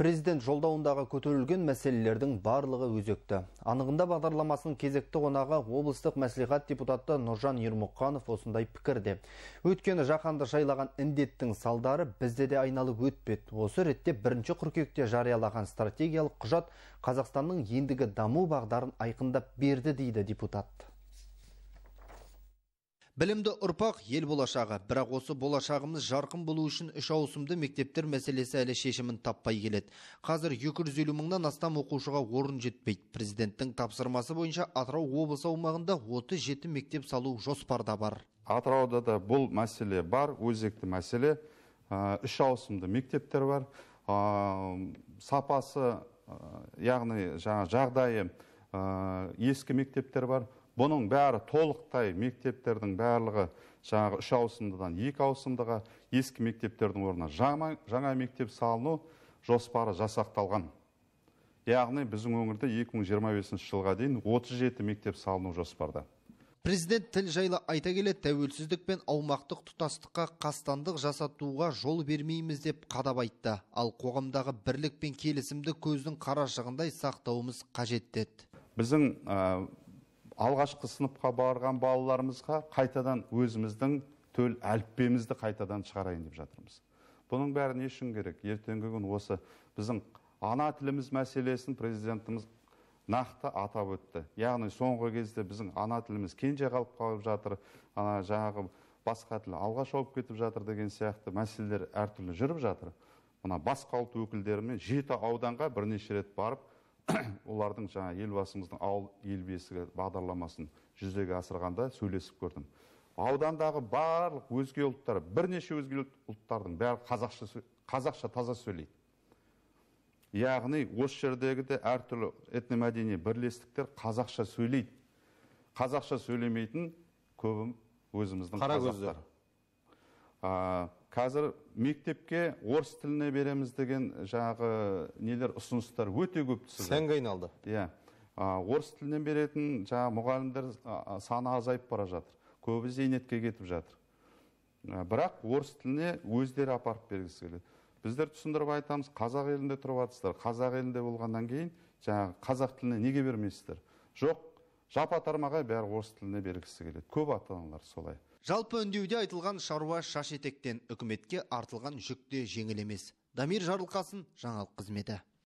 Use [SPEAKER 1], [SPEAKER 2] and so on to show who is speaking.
[SPEAKER 1] президент жолдауындағы көтерілген мәселелердің барлығы өзекті анығында бағдарламасының кезекті қонағы облыстық мәслихат депутаты нұржан ермұқанов осындай пікірде өйткені жаһанды шайлаған індеттің салдары бізде де айналып өтпеді осы ретте бірінші қыркүйекте жариялаған стратегиялық құжат қазақстанның ендігі даму бағдарын айқындап берді дейді депутат білімді ұрпақ ел болашағы бірақ осы болашағымыз жарқын болу үшін үш ауысымды мектептер мәселесі әлі шешімін таппай келеді қазір екі жүз елу мыңнан астам оқушыға орын жетпейді президенттің тапсырмасы бойынша атырау облысы аумағында отыз жеті мектеп салу жоспарда бар
[SPEAKER 2] атырауда да бұл мәселе бар өзекті мәселе ә, үш ауысымды мектептер бар ә, сапасы ә, яғни жаңа жағдайы ескі мектептер бар бұның бәрі толықтай мектептердің барлығы жаңағы үш ауысымдыдан екі ауысымдыға ескі мектептердің орнына жаңа, мектеп салыну жоспары жасақталған яғни біздің өңірде 2025 жылға дейін 37 мектеп салыну жоспарда
[SPEAKER 1] президент тіл жайлы айта келе тәуелсіздік пен аумақтық тұтастыққа қастандық жасатуға жол бермейміз деп қадап айтты ал қоғамдағы бірлік пен келісімді көздің қарашығындай сақтауымыз қажет деді біздің алғашқы сыныпқа барған балаларымызға қайтадан өзіміздің
[SPEAKER 2] төл әліппемізді қайтадан шығарайын деп жатырмыз бұның бәрі не үшін керек ертеңгі күн осы біздің ана тіліміз мәселесін президентіміз нақты атап өтті яғни соңғы кезде біздің ана тіліміз кенже қалып қалып жатыр ана жаңағы басқа тіл алға шауып кетіп жатыр деген сияқты мәселелер әртүрлі жүріп жатыр мына басқа ұлт өкілдерімен жеті ауданға бірнеше рет барып олардың жаңа елбасымыздың ауыл ел бесігі бағдарламасын жүзеге асырғанда сөйлесіп көрдім аудандағы барлық өзге ұлттар бірнеше өзге ұлттардың бәрі қазақша қазақша таза сөйлейді яғни осы жердегі де әртүрлі этномәдени бірлестіктер қазақша сөйлейді қазақша сөйлемейтін көбім өзіміздің қазақтар қазір мектепке орыс тіліне береміз деген жағы нелер ұсыныстар өте көп түсіп сәнге айналды иә орыс тілінен беретін жаңағы мұғалімдер саны азайып бара жатыр көбі зейнетке кетіп жатыр бірақ орыс тіліне өздері апарып бергісі келеді біздер түсіндіріп айтамыз қазақ елінде тұрып жатырсыздар қазақ елінде болғаннан кейін жаңағы қазақ тіліне неге бермейсіздер
[SPEAKER 1] жоқ жапа тармағай бәрі орыс тіліне бергісі келеді көп ата аналар солай жалпы үндеуде айтылған шаруа шаш етектен үкіметке артылған жүк те жеңіл емес дамир жарылқасын жаңалық қызметі